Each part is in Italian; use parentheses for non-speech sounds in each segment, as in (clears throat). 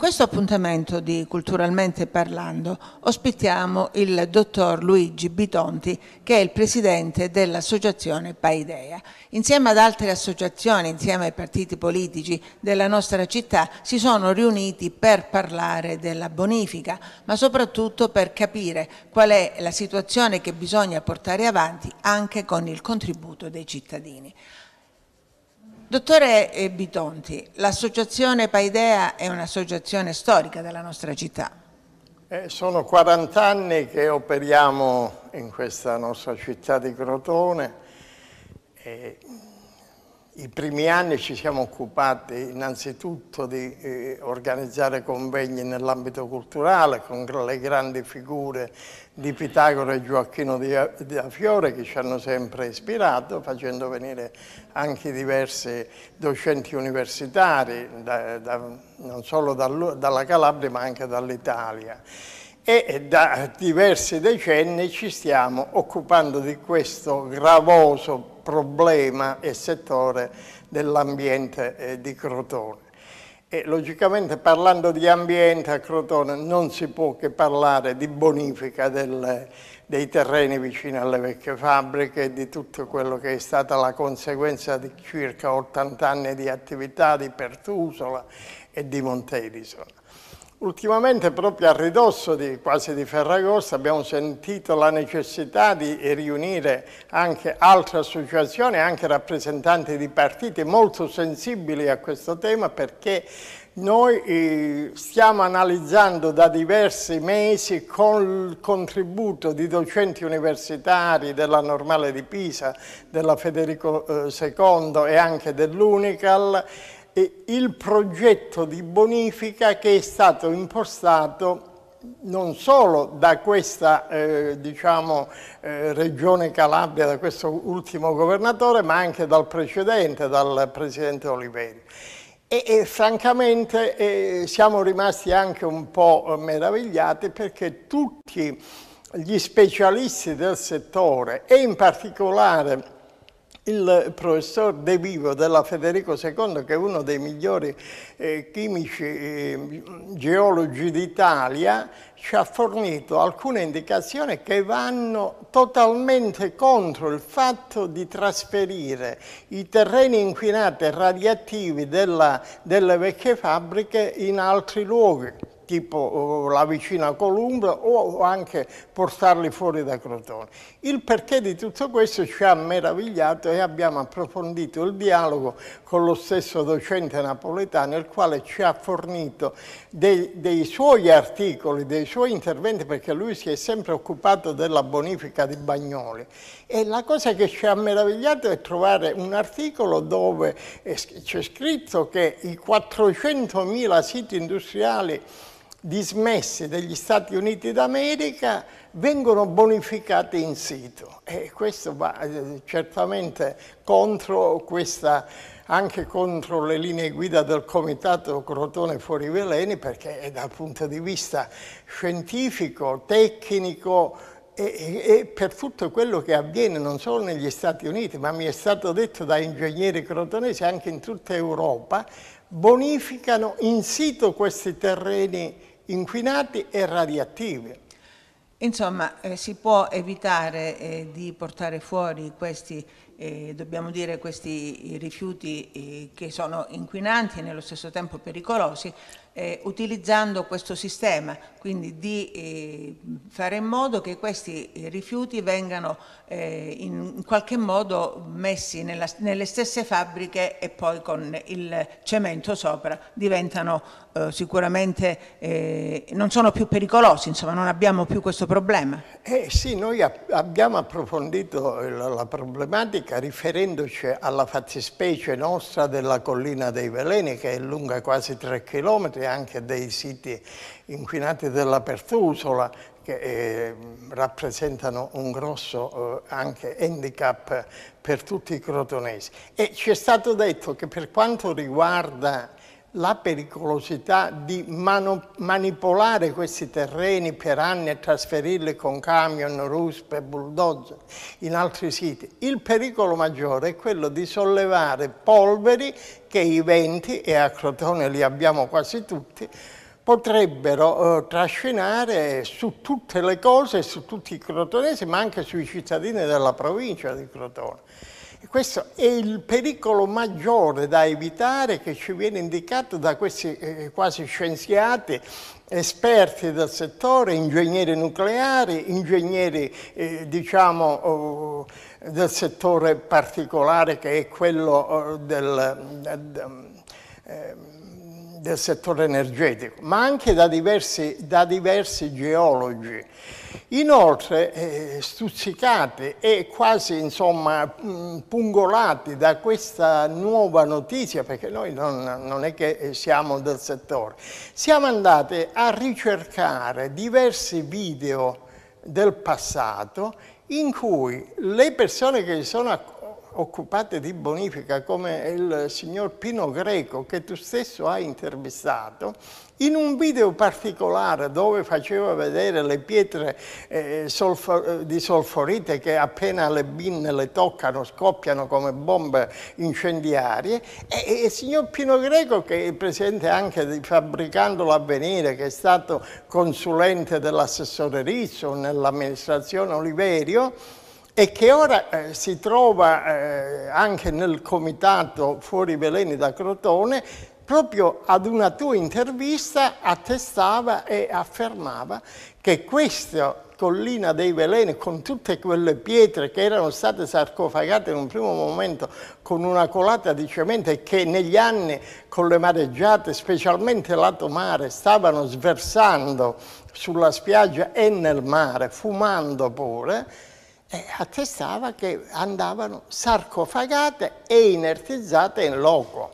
questo appuntamento di Culturalmente Parlando ospitiamo il dottor Luigi Bitonti che è il presidente dell'associazione Paidea. Insieme ad altre associazioni, insieme ai partiti politici della nostra città si sono riuniti per parlare della bonifica ma soprattutto per capire qual è la situazione che bisogna portare avanti anche con il contributo dei cittadini. Dottore eh, Bitonti, l'associazione Paidea è un'associazione storica della nostra città. Eh, sono 40 anni che operiamo in questa nostra città di Crotone. E i primi anni ci siamo occupati innanzitutto di eh, organizzare convegni nell'ambito culturale con le grandi figure di Pitagora e Gioacchino da Fiore che ci hanno sempre ispirato, facendo venire anche diversi docenti universitari, da, da, non solo dall dalla Calabria ma anche dall'Italia e da diversi decenni ci stiamo occupando di questo gravoso problema e settore dell'ambiente eh, di Crotone. E logicamente parlando di ambiente a Crotone non si può che parlare di bonifica del, dei terreni vicino alle vecchie fabbriche e di tutto quello che è stata la conseguenza di circa 80 anni di attività di Pertusola e di Montedison. Ultimamente, proprio a ridosso di, quasi di Ferragosto, abbiamo sentito la necessità di riunire anche altre associazioni, anche rappresentanti di partiti molto sensibili a questo tema perché noi eh, stiamo analizzando da diversi mesi con il contributo di docenti universitari della Normale di Pisa, della Federico II eh, e anche dell'Unical il progetto di bonifica che è stato impostato non solo da questa eh, diciamo, eh, regione Calabria, da questo ultimo governatore, ma anche dal precedente, dal presidente Oliveri. E, e francamente eh, siamo rimasti anche un po' meravigliati perché tutti gli specialisti del settore e in particolare il professor De Vivo della Federico II, che è uno dei migliori eh, chimici eh, geologi d'Italia, ci ha fornito alcune indicazioni che vanno totalmente contro il fatto di trasferire i terreni inquinati e radioattivi della, delle vecchie fabbriche in altri luoghi tipo la vicina Columba o anche portarli fuori da Crotone. Il perché di tutto questo ci ha meravigliato e abbiamo approfondito il dialogo con lo stesso docente napoletano il quale ci ha fornito dei, dei suoi articoli, dei suoi interventi perché lui si è sempre occupato della bonifica di Bagnoli e la cosa che ci ha meravigliato è trovare un articolo dove c'è scritto che i 400.000 siti industriali dismessi dagli Stati Uniti d'America vengono bonificati in sito e questo va eh, certamente contro questa anche contro le linee guida del Comitato Crotone Fuori Veleni perché dal punto di vista scientifico, tecnico e, e, e, per tutto quello che avviene non solo negli Stati Uniti ma mi è stato detto da ingegneri crotonesi anche in tutta Europa bonificano in sito questi terreni inquinati e radioattivi. Insomma, eh, si può evitare eh, di portare fuori questi, eh, dobbiamo dire, questi rifiuti eh, che sono inquinanti e nello stesso tempo pericolosi eh, utilizzando questo sistema, quindi di eh, fare in modo che questi rifiuti vengano in qualche modo messi nella, nelle stesse fabbriche e poi con il cemento sopra diventano eh, sicuramente eh, non sono più pericolosi, insomma non abbiamo più questo problema. Eh sì, noi abbiamo approfondito la, la problematica riferendoci alla fattispecie nostra della collina dei veleni che è lunga quasi 3 km anche dei siti inquinati della Pertusola che eh, rappresentano un grosso eh, anche handicap per tutti i crotonesi. E ci è stato detto che per quanto riguarda la pericolosità di manipolare questi terreni per anni e trasferirli con camion, ruspe, bulldozer in altri siti. Il pericolo maggiore è quello di sollevare polveri che i venti, e a Crotone li abbiamo quasi tutti, potrebbero eh, trascinare su tutte le cose, su tutti i crotonesi, ma anche sui cittadini della provincia di Crotone. Questo è il pericolo maggiore da evitare che ci viene indicato da questi eh, quasi scienziati esperti del settore, ingegneri nucleari, ingegneri eh, diciamo, oh, del settore particolare che è quello oh, del... del eh, del settore energetico, ma anche da diversi, da diversi geologi. Inoltre, eh, stuzzicati e quasi insomma, mm, pungolati da questa nuova notizia, perché noi non, non è che eh, siamo del settore, siamo andati a ricercare diversi video del passato in cui le persone che si sono accorte occupate di bonifica come il signor Pino Greco che tu stesso hai intervistato, in un video particolare dove faceva vedere le pietre eh, solfor di solforite che appena le binne le toccano scoppiano come bombe incendiarie e, il signor Pino Greco che è presente anche di Fabbricando l'Avvenire che è stato consulente dell'assessore Rizzo nell'amministrazione Oliverio e che ora eh, si trova eh, anche nel comitato Fuori Veleni da Crotone, proprio ad una tua intervista attestava e affermava che questa collina dei veleni con tutte quelle pietre che erano state sarcofagate in un primo momento con una colata di cemento e che negli anni con le mareggiate, specialmente lato mare, stavano sversando sulla spiaggia e nel mare, fumando pure, eh, attestava che andavano sarcofagate e inertizzate in loco.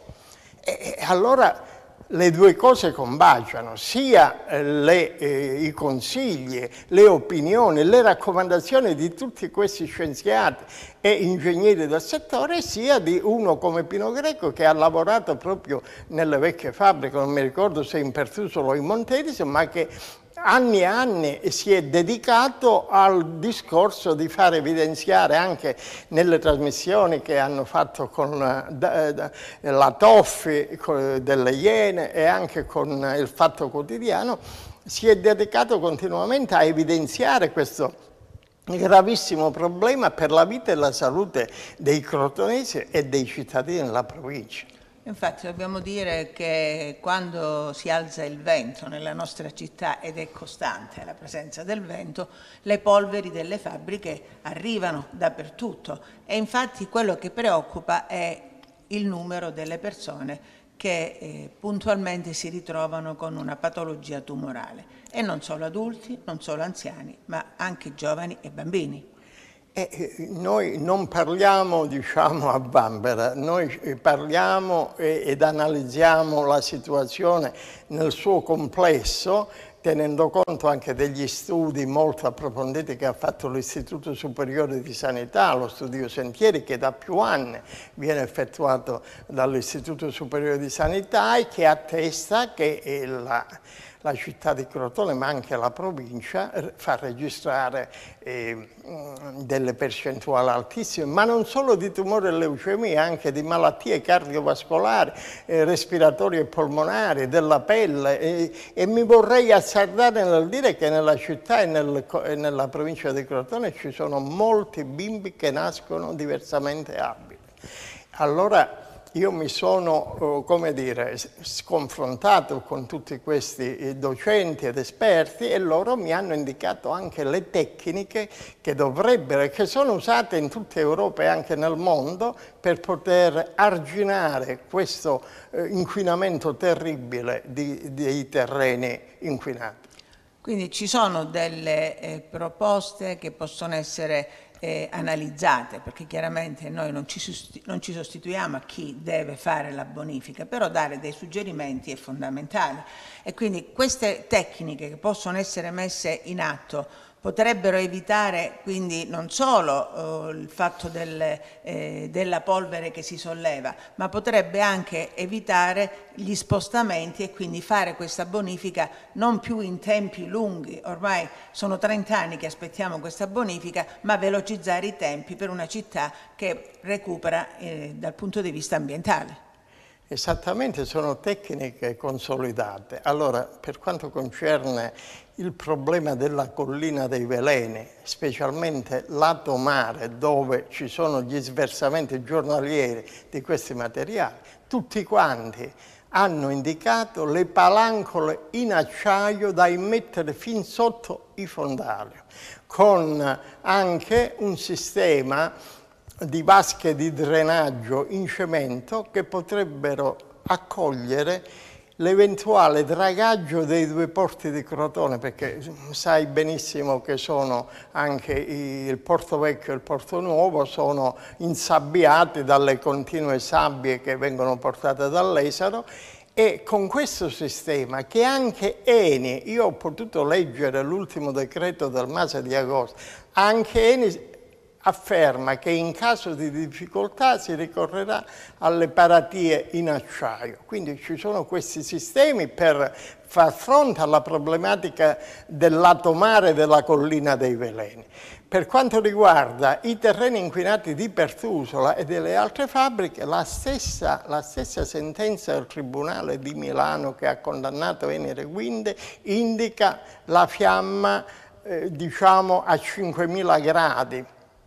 E, allora le due cose combaciano, sia eh, le, eh, i consigli, le opinioni, le raccomandazioni di tutti questi scienziati e ingegneri del settore, sia di uno come Pino Greco che ha lavorato proprio nelle vecchie fabbriche, non mi ricordo se in Pertusolo o in Monteris, ma che anni e anni si è dedicato al discorso di far evidenziare anche nelle trasmissioni che hanno fatto con eh, eh, la Toffi eh, delle Iene e anche con il Fatto Quotidiano, si è dedicato continuamente a evidenziare questo gravissimo problema per la vita e la salute dei crotonesi e dei cittadini della provincia. Infatti dobbiamo dire che quando si alza il vento nella nostra città ed è costante la presenza del vento, le polveri delle fabbriche arrivano dappertutto e infatti quello che preoccupa è il numero delle persone che eh, puntualmente si ritrovano con una patologia tumorale e non solo adulti, non solo anziani, ma anche giovani e bambini. Eh, noi non parliamo diciamo, a Bambera, noi eh, parliamo ed analizziamo la situazione nel suo complesso tenendo conto anche degli studi molto approfonditi che ha fatto l'Istituto Superiore di Sanità, lo studio Sentieri, che da più anni viene effettuato dall'Istituto Superiore di Sanità e che attesta che eh, la la città di Crotone, ma anche la provincia, fa registrare eh, delle percentuali altissime, ma non solo di tumore e leucemia, anche di malattie cardiovascolari, eh, respiratorie e polmonari, della pelle eh, e mi vorrei azzardare nel dire che nella città e, nel, e nella provincia di Crotone ci sono molti bimbi che nascono diversamente abili. Allora, io mi sono, eh, come dire, sconfrontato con tutti questi eh, docenti ed esperti e loro mi hanno indicato anche le tecniche che dovrebbero, che sono usate in tutta Europa e anche nel mondo per poter arginare questo eh, inquinamento terribile di, dei terreni inquinati. Quindi ci sono delle eh, proposte che possono essere eh, analizzate, perché chiaramente noi non ci, non ci, sostituiamo a chi deve fare la bonifica, però dare dei suggerimenti è fondamentale. E quindi queste tecniche che possono essere messe in atto potrebbero evitare quindi non solo eh, il fatto del, eh, della polvere che si solleva, ma potrebbe anche evitare gli spostamenti e quindi fare questa bonifica non più in tempi lunghi, ormai sono 30 anni che aspettiamo questa bonifica, ma velocizzare i tempi per una città che recupera eh, dal punto di vista ambientale. Esattamente, sono tecniche consolidate. Allora, per quanto concerne il problema della collina dei veleni, specialmente lato mare dove ci sono gli sversamenti giornalieri di questi materiali, tutti quanti hanno indicato le palancole in acciaio da immettere fin sotto i fondali, con anche un sistema di vasche di drenaggio in cemento che potrebbero accogliere l'eventuale dragaggio dei due porti di Crotone, perché sai benissimo che sono anche il Porto Vecchio e il Porto Nuovo, sono insabbiati dalle continue sabbie che vengono portate dall'Esaro e con questo sistema che anche Eni, io ho potuto leggere l'ultimo decreto del mese di agosto, anche Eni afferma che in caso di difficoltà si ricorrerà alle paratie in acciaio. Quindi ci sono questi sistemi per far fronte alla problematica del lato mare della collina dei veleni. Per quanto riguarda i terreni inquinati di Pertusola e delle altre fabbriche, la stessa, la stessa sentenza del Tribunale di Milano che ha condannato Venere Guinde indica la fiamma eh, diciamo a 5.000 gradi,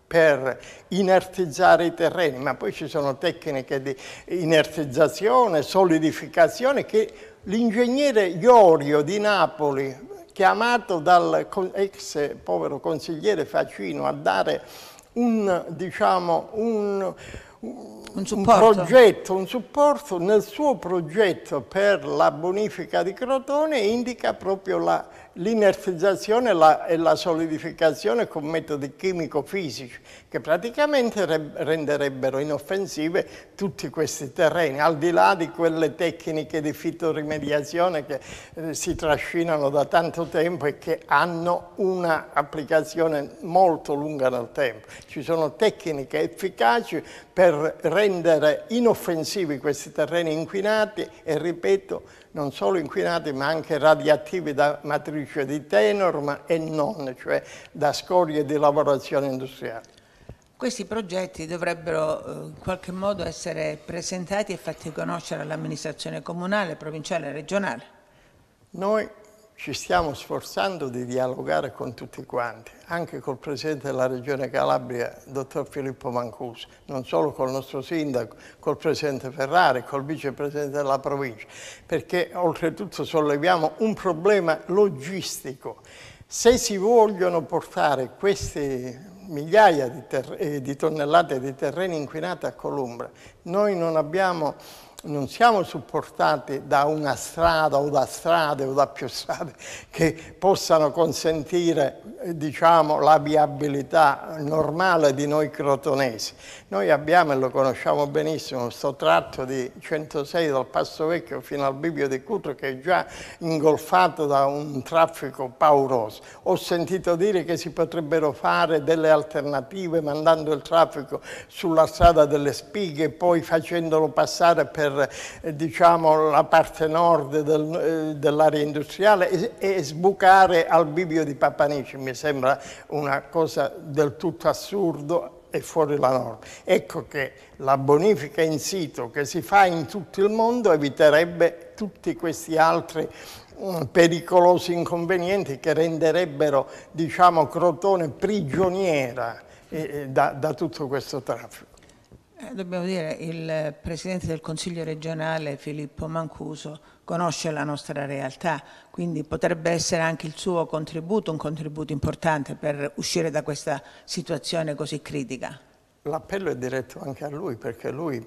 per inertizzare i terreni, ma poi ci sono tecniche di inertizzazione, solidificazione che l'ingegnere Iorio di Napoli, chiamato dal ex povero consigliere Facino a dare un, diciamo, un, un, un, progetto, un supporto nel suo progetto per la bonifica di Crotone indica proprio la l'inertizzazione e la solidificazione con metodi chimico-fisici che praticamente re renderebbero inoffensive tutti questi terreni, al di là di quelle tecniche di fitoremediazione che eh, si trascinano da tanto tempo e che hanno un'applicazione molto lunga nel tempo. Ci sono tecniche efficaci per rendere inoffensivi questi terreni inquinati e, ripeto, non solo inquinati ma anche radioattivi da matrice di tenor ma e non, cioè da scorie di lavorazione industriale. Questi progetti dovrebbero eh, in qualche modo essere presentati e fatti conoscere all'amministrazione comunale, provinciale e regionale. Noi ci stiamo sforzando di dialogare con tutti quanti, anche col Presidente della Regione Calabria, Dottor Filippo Mancuso, non solo col nostro Sindaco, col Presidente Ferrari, col Vicepresidente della Provincia, perché oltretutto solleviamo un problema logistico. Se si vogliono portare questi migliaia di, eh, di, tonnellate di terreni inquinati a Columbra. Noi non abbiamo non siamo supportati da una strada o da strade o da più strade (laughs) che possano consentire eh, diciamo, la viabilità normale di noi crotonesi. Noi abbiamo, e lo conosciamo benissimo, questo tratto di 106 dal Passo Vecchio fino al Bibio di Cutro che è già ingolfato da un traffico pauroso. Ho sentito dire che si potrebbero fare delle alternative mandando il traffico sulla strada delle spighe e poi facendolo passare per per eh, diciamo, la parte nord del, eh, dell'area industriale e, e, sbucare al bivio di Papanici, mi sembra una cosa del tutto assurdo e fuori la norma. Ecco che la bonifica in sito che si fa in tutto il mondo eviterebbe tutti questi altri mm, pericolosi inconvenienti che renderebbero diciamo, Crotone prigioniera eh, eh da, da tutto questo traffico. Eh, dobbiamo dire che il Presidente del Consiglio regionale Filippo Mancuso conosce la nostra realtà, quindi potrebbe essere anche il suo contributo un contributo importante per uscire da questa situazione così critica. L'appello è diretto anche a lui perché lui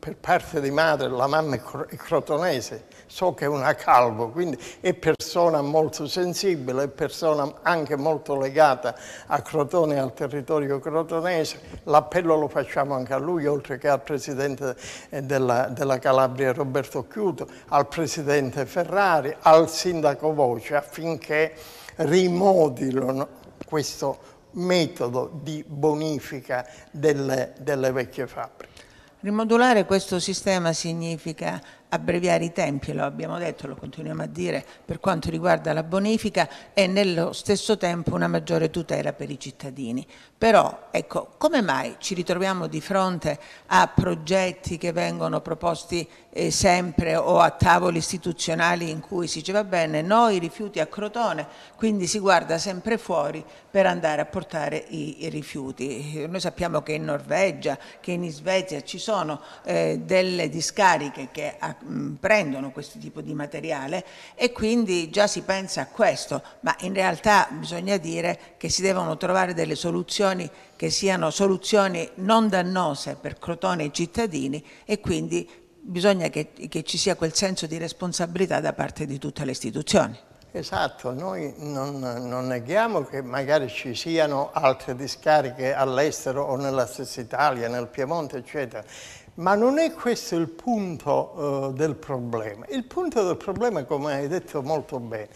per parte di madre, la mamma è crotonese, so che è una calvo, quindi è persona molto sensibile, è persona anche molto legata a Crotone al territorio crotonese. L'appello lo facciamo anche a lui, oltre che al presidente della, della Calabria Roberto Chiuto, al presidente Ferrari, al sindaco Voce affinché rimodilino questo metodo di bonifica delle, delle vecchie fabbriche. Rimodulare questo sistema significa abbreviare i tempi, lo abbiamo detto, lo continuiamo a dire per quanto riguarda la bonifica e nello stesso tempo una maggiore tutela per i cittadini. Però ecco, come mai ci ritroviamo di fronte a progetti che vengono proposti eh, sempre o a tavoli istituzionali in cui si dice va bene, noi rifiuti a Crotone, quindi si guarda sempre fuori per andare a portare i, i rifiuti. Noi sappiamo che in Norvegia, che in Svezia ci sono eh, delle discariche che a Mm, prendono questo tipo di materiale e quindi già si pensa a questo, ma in realtà bisogna dire che si devono trovare delle soluzioni che siano soluzioni non dannose per Crotone e i cittadini e quindi bisogna che, che ci sia quel senso di responsabilità da parte di tutte le istituzioni. Esatto, noi non, non, neghiamo che magari ci siano altre discariche all'estero o nella stessa Italia, nel Piemonte, eccetera, ma non è questo il punto eh, del problema. Il punto del problema, come hai detto molto bene,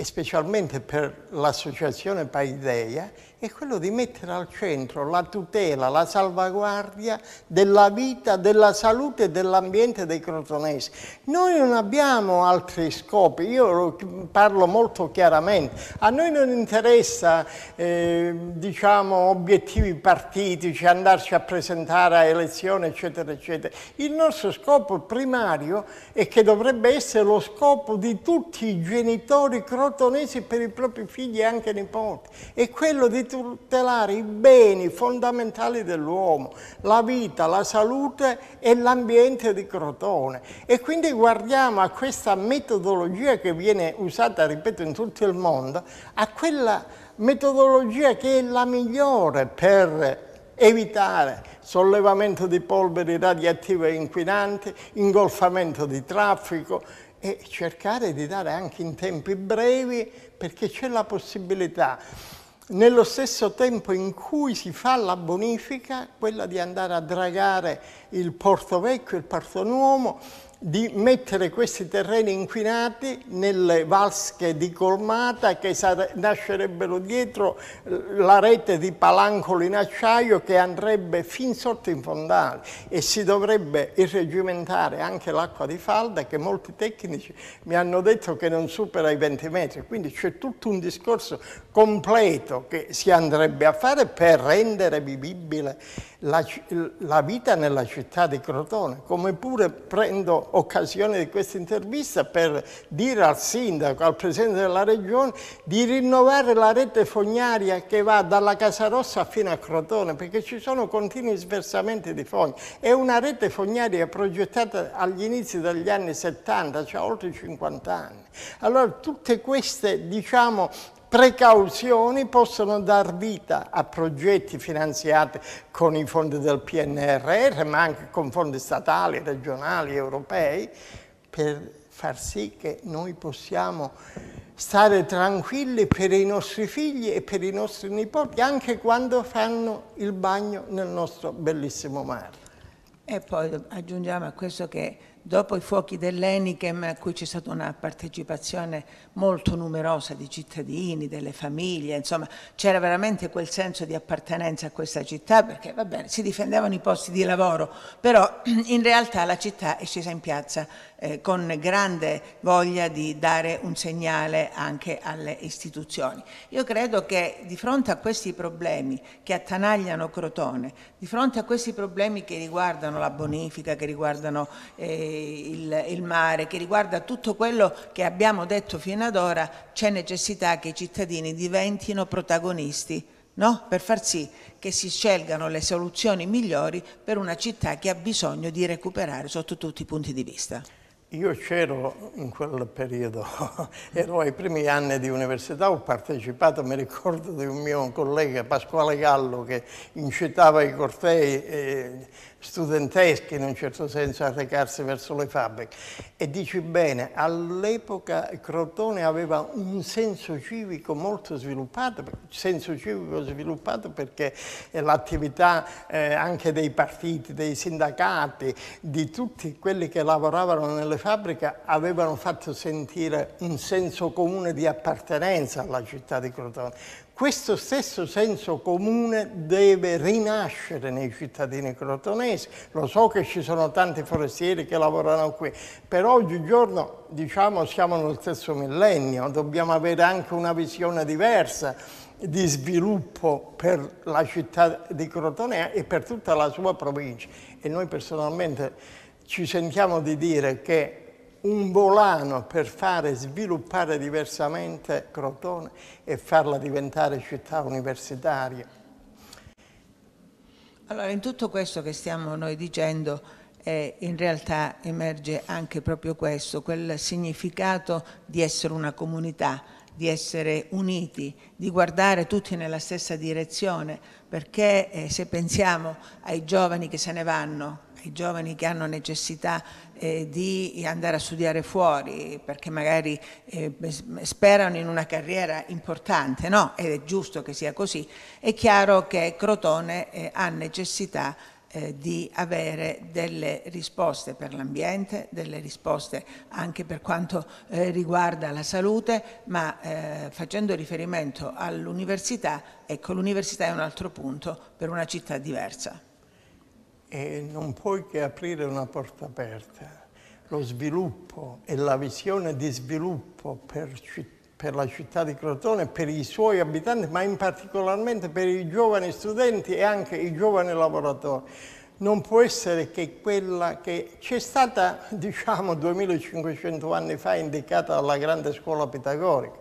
e specialmente per l'Associazione Paideia, è quello di mettere al centro la tutela, la salvaguardia della vita, della salute e dell'ambiente dei crotonesi. Noi non abbiamo altri scopi, io parlo molto chiaramente, a noi non interessa eh, diciamo, obiettivi partitici, andarci a presentare a elezioni eccetera eccetera. Il nostro scopo primario è che dovrebbe essere lo scopo di tutti i genitori crotonesi crotonesi per i propri figli e anche nipoti è quello di tutelare i beni fondamentali dell'uomo, la vita, la salute e l'ambiente di Crotone. E quindi guardiamo a questa metodologia che viene usata, ripeto, in tutto il mondo, a quella metodologia che è la migliore per evitare sollevamento di polveri radioattive e inquinanti, ingolfamento di traffico, e cercare di dare anche in tempi brevi perché c'è la possibilità nello stesso tempo in cui si fa la bonifica, quella di andare a dragare il Porto Vecchio, il Porto Nuovo, di mettere questi terreni inquinati nelle vasche di colmata che nascerebbero dietro la rete di palancoli in acciaio che andrebbe fin sotto in fondale e si dovrebbe irregimentare anche l'acqua di falda che molti tecnici mi hanno detto che non supera i 20 metri, quindi c'è tutto un discorso completo che si andrebbe a fare per rendere vivibile la, la vita nella città di Crotone, come pure prendo occasione di questa intervista per dire al sindaco, al presidente della regione, di rinnovare la rete fognaria che va dalla Casa Rossa fino a Crotone, perché ci sono continui sversamenti di fogna. È una rete fognaria progettata agli inizi degli anni 70, cioè oltre 50 anni. Allora tutte queste, diciamo, precauzioni possono dar vita a progetti finanziati con i fondi del PNRR, ma anche con fondi statali, regionali, europei, per far sì che noi possiamo stare tranquilli per i nostri figli e per i nostri nipoti, anche quando fanno il bagno nel nostro bellissimo mare. E poi aggiungiamo a questo che dopo i fuochi dell'Enichem a cui c'è stata una partecipazione molto numerosa di cittadini, delle famiglie, insomma c'era veramente quel senso di appartenenza a questa città perché va bene, si difendevano i posti di lavoro, però (clears throat) in realtà la città è scesa in piazza eh, con grande voglia di dare un segnale anche alle istituzioni. Io credo che di fronte a questi problemi che attanagliano Crotone, di fronte a questi problemi che riguardano la bonifica, che riguardano eh, il, il mare, che riguarda tutto quello che abbiamo detto fino ad ora, c'è necessità che i cittadini diventino protagonisti. No? per far sì che si scelgano le soluzioni migliori per una città che ha bisogno di recuperare sotto tutti i punti di vista. Io c'ero in quel periodo, (laughs) ero ai primi anni di università, ho partecipato, mi ricordo di un mio collega Pasquale Gallo che incitava i cortei studenteschi in un certo senso a recarsi verso le fabbriche e dici bene, all'epoca Crotone aveva un senso civico molto sviluppato, senso civico sviluppato perché l'attività eh, anche dei partiti, dei sindacati, di tutti quelli che lavoravano nelle fabbriche avevano fatto sentire un senso comune di appartenenza alla città di Crotone questo stesso senso comune deve rinascere nei cittadini crotonesi. Lo so che ci sono tanti forestieri che lavorano qui, però oggigiorno diciamo siamo nello stesso millennio, dobbiamo avere anche una visione diversa di sviluppo per la città di Crotonea e per tutta la sua provincia. E noi personalmente ci sentiamo di dire che un volano per fare sviluppare diversamente Crotone e farla diventare città universitaria. Allora, in tutto questo che stiamo noi dicendo, eh, in realtà emerge anche proprio questo, quel significato di essere una comunità, di essere uniti, di guardare tutti nella stessa direzione, perché eh, se pensiamo ai giovani che se ne vanno, ai giovani che hanno necessità eh, di andare a studiare fuori perché magari eh, sperano in una carriera importante, no? Ed è giusto che sia così. È chiaro che Crotone eh, ha necessità eh, di avere delle risposte per l'ambiente, delle risposte anche per quanto eh, riguarda la salute, ma eh, facendo riferimento all'università, ecco l'università è un altro punto per una città diversa e non puoi che aprire una porta aperta. Lo sviluppo e la visione di sviluppo per, per la città di Crotone, per i suoi abitanti, ma in particolarmente per i giovani studenti e anche i giovani lavoratori non può essere che quella che c'è stata, diciamo, 2500 anni fa indicata dalla grande scuola pitagorica,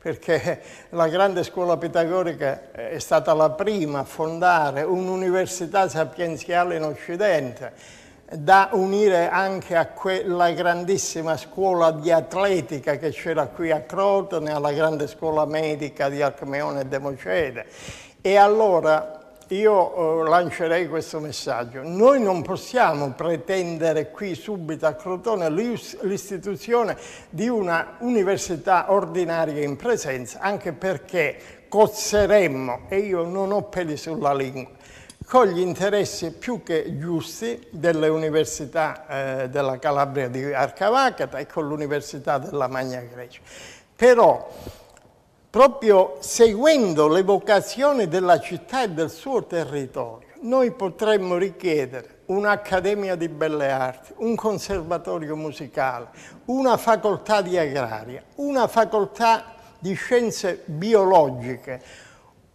perché la grande scuola pitagorica è stata la prima a fondare un'università sapienziale in Occidente, da unire anche a quella grandissima scuola di atletica che c'era qui a Crotone, alla grande scuola medica di Alcmeone e Democede. E allora io eh, lancerei questo messaggio. Noi non possiamo pretendere qui subito a Crotone l'istituzione di una università ordinaria in presenza, anche perché cozzeremmo, e io non ho peli sulla lingua, con gli interessi più che giusti delle università eh, della Calabria di Arcavacata e con l'Università della Magna Grecia. Però proprio seguendo le vocazioni della città e del suo territorio, noi potremmo richiedere un'accademia di belle arti, un conservatorio musicale, una facoltà di agraria, una facoltà di scienze biologiche,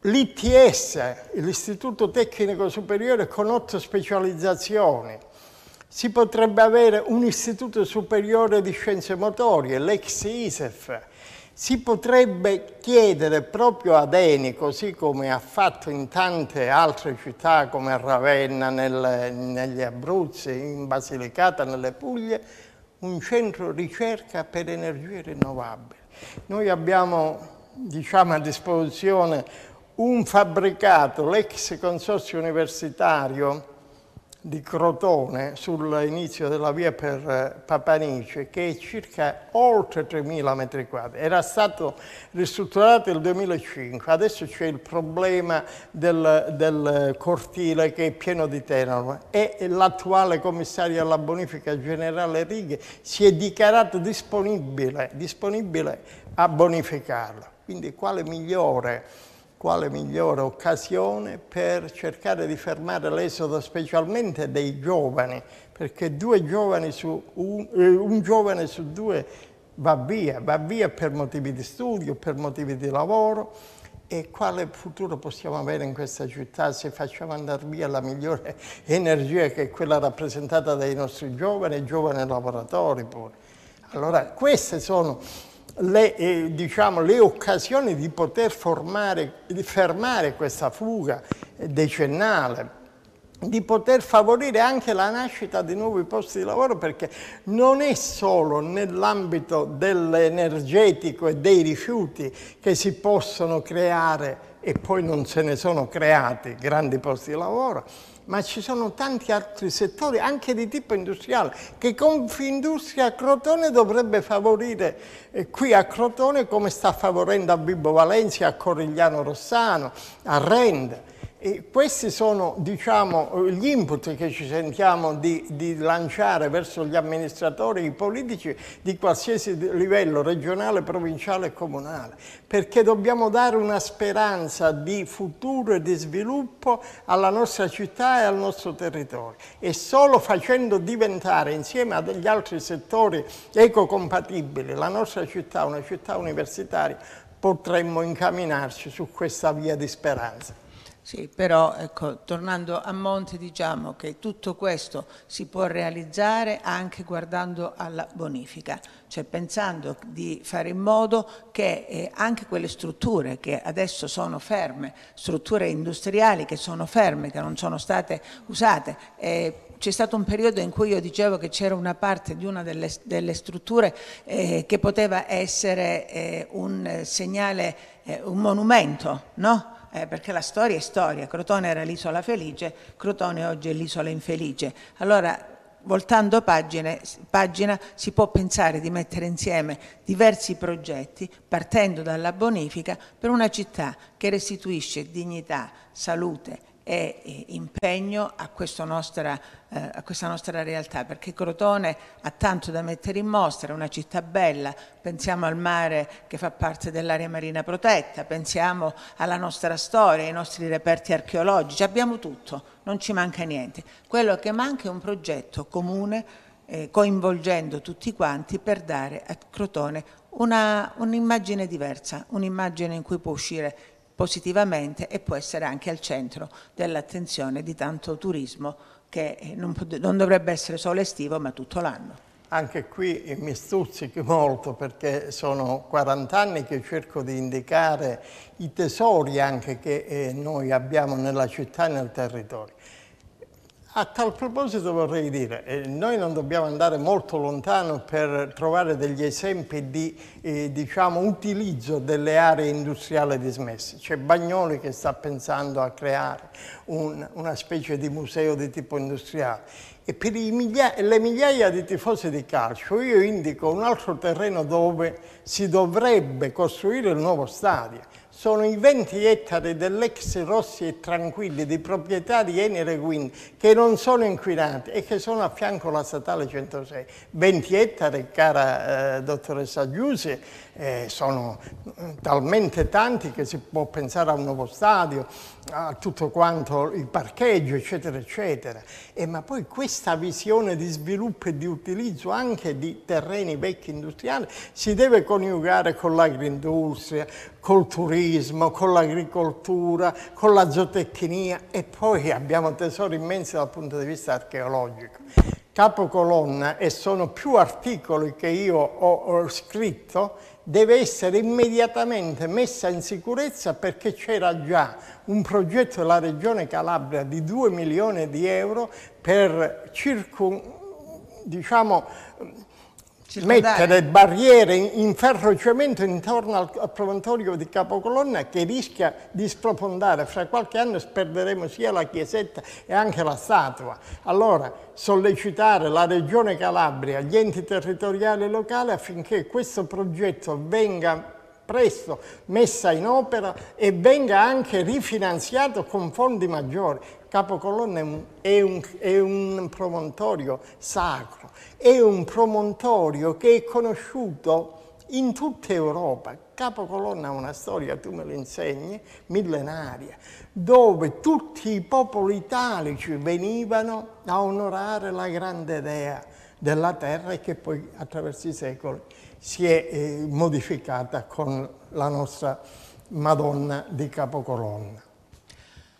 l'ITS, l'Istituto Tecnico Superiore con otto specializzazioni, si potrebbe avere un istituto superiore di scienze motorie, l'ex ISEF, si potrebbe chiedere proprio ad Eni, così come ha fatto in tante altre città come a Ravenna, nel, negli Abruzzi, in Basilicata, nelle Puglie, un centro ricerca per energie rinnovabili. Noi abbiamo diciamo, a disposizione un fabbricato, l'ex consorzio universitario di Crotone sull'inizio della via per eh, Papanice che è circa oltre 3.000 metri quadri. Era stato ristrutturato nel 2005, adesso c'è il problema del, del, cortile che è pieno di tenero e l'attuale commissario alla bonifica generale Righe si è dichiarato disponibile, disponibile a bonificarlo. Quindi quale migliore quale migliore occasione per cercare di fermare l'esodo specialmente dei giovani, perché giovani un, eh, un, giovane su due va via, va via per motivi di studio, per motivi di lavoro e quale futuro possiamo avere in questa città se facciamo andare via la migliore (laughs) energia che è quella rappresentata dai nostri giovani e giovani lavoratori Poi. Allora queste sono le, eh, diciamo, le occasioni di poter formare, di fermare questa fuga decennale, di poter favorire anche la nascita di nuovi posti di lavoro perché non è solo nell'ambito dell'energetico e dei rifiuti che si possono creare e poi non se ne sono creati grandi posti di lavoro, ma ci sono tanti altri settori, anche di tipo industriale, che Confindustria a Crotone dovrebbe favorire eh, qui a Crotone come sta favorendo a Bibbo Valencia, a Corigliano Rossano, a Rende. E questi sono diciamo, gli input che ci sentiamo di, di, lanciare verso gli amministratori, i politici di qualsiasi livello, regionale, provinciale e comunale, perché dobbiamo dare una speranza di futuro e di sviluppo alla nostra città e al nostro territorio. E solo facendo diventare, insieme agli altri settori ecocompatibili, la nostra città una città universitaria, potremmo incamminarci su questa via di speranza. Sì, però ecco, tornando a monte diciamo che tutto questo si può realizzare anche guardando alla bonifica, cioè pensando di fare in modo che eh, anche quelle strutture che adesso sono ferme, strutture industriali che sono ferme, che non sono state usate, eh, c'è stato un periodo in cui io dicevo che c'era una parte di una delle, delle strutture eh, che poteva essere eh, un segnale, eh, un monumento, no? eh, perché la storia è storia, Crotone era l'isola felice, Crotone oggi è l'isola infelice. Allora, voltando pagine, pagina si può pensare di mettere insieme diversi progetti partendo dalla bonifica per una città che restituisce dignità, salute e eh, impegno a, nostra, eh, a, questa nostra realtà, perché Crotone ha tanto da mettere in mostra, è una città bella, pensiamo al mare che fa parte dell'area marina protetta, pensiamo alla nostra storia, ai nostri reperti archeologici, abbiamo tutto, non ci manca niente. Quello che manca è un progetto comune eh, coinvolgendo tutti quanti per dare a Crotone un'immagine un diversa, un'immagine in cui può uscire positivamente e può essere anche al centro dell'attenzione di tanto turismo che eh, non, non dovrebbe essere solo estivo ma tutto l'anno. Anche qui eh, mi stuzzichi molto perché sono 40 anni che cerco di indicare i tesori anche che eh, noi abbiamo nella città e nel territorio. A tal proposito vorrei dire, eh, noi non dobbiamo andare molto lontano per trovare degli esempi di eh, diciamo, utilizzo delle aree industriali dismesse. C'è Bagnoli che sta pensando a creare un, una specie di museo di tipo industriale e per migliaia, le migliaia di tifosi di calcio io indico un altro terreno dove si dovrebbe costruire il nuovo stadio sono i 20 ettari dell'ex Rossi e Tranquilli di proprietà di Enere Wind che non sono inquinati e che sono a fianco alla statale 106. 20 ettari, cara eh, dottoressa Giuse, eh, sono mm, talmente tanti che si può pensare a un nuovo stadio, a tutto quanto, il parcheggio, eccetera, eccetera. E, eh, ma poi questa visione di sviluppo e di utilizzo anche di terreni vecchi industriali si deve coniugare con l'agroindustria, col turismo, con l'agricoltura, con la zootecnia e poi abbiamo tesori immensi dal punto di vista archeologico capocolonna e sono più articoli che io ho, ho, scritto deve essere immediatamente messa in sicurezza perché c'era già un progetto della Regione Calabria di 2 milioni di euro per circa, diciamo, Circondare. mettere barriere in ferrocemento intorno al promontorio di Capocolonna che rischia di sprofondare. Fra qualche anno sperderemo sia la chiesetta e anche la statua. Allora, sollecitare la Regione Calabria, gli enti territoriali locali affinché questo progetto venga presto messa in opera e venga anche rifinanziato con fondi maggiori. Capocolonna è un, è un, è un promontorio sacro, è un promontorio che è conosciuto in tutta Europa. Capocolonna ha una storia, tu me lo insegni, millenaria, dove tutti i popoli italici venivano a onorare la grande dea della terra e che poi attraverso i secoli si è eh, modificata con la nostra Madonna di Capocolonna.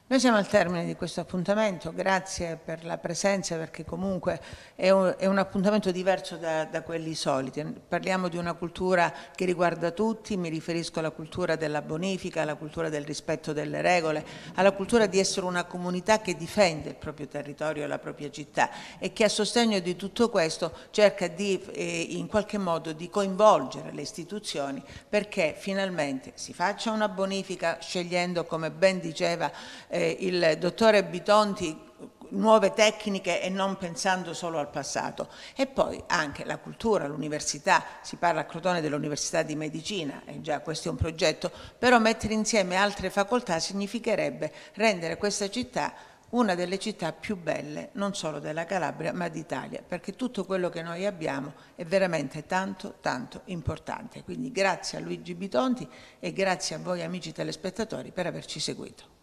Noi siamo al termine di questo appuntamento, grazie per la presenza perché comunque è un, è un appuntamento diverso da, da, quelli soliti. Parliamo di una cultura che riguarda tutti, mi riferisco alla cultura della bonifica, alla cultura del rispetto delle regole, alla cultura di essere una comunità che difende il proprio territorio e la propria città e che a sostegno di tutto questo cerca di eh, in qualche modo di coinvolgere le istituzioni perché finalmente si faccia una bonifica scegliendo come ben diceva eh, il dottore Bitonti nuove tecniche e non pensando solo al passato. E poi anche la cultura, l'università, si parla a Crotone dell'Università di Medicina, e già questo è un progetto, però mettere insieme altre facoltà significherebbe rendere questa città una delle città più belle, non solo della Calabria, ma d'Italia, perché tutto quello che noi abbiamo è veramente tanto, tanto importante. Quindi grazie a Luigi Bitonti e grazie a voi amici telespettatori per averci seguito.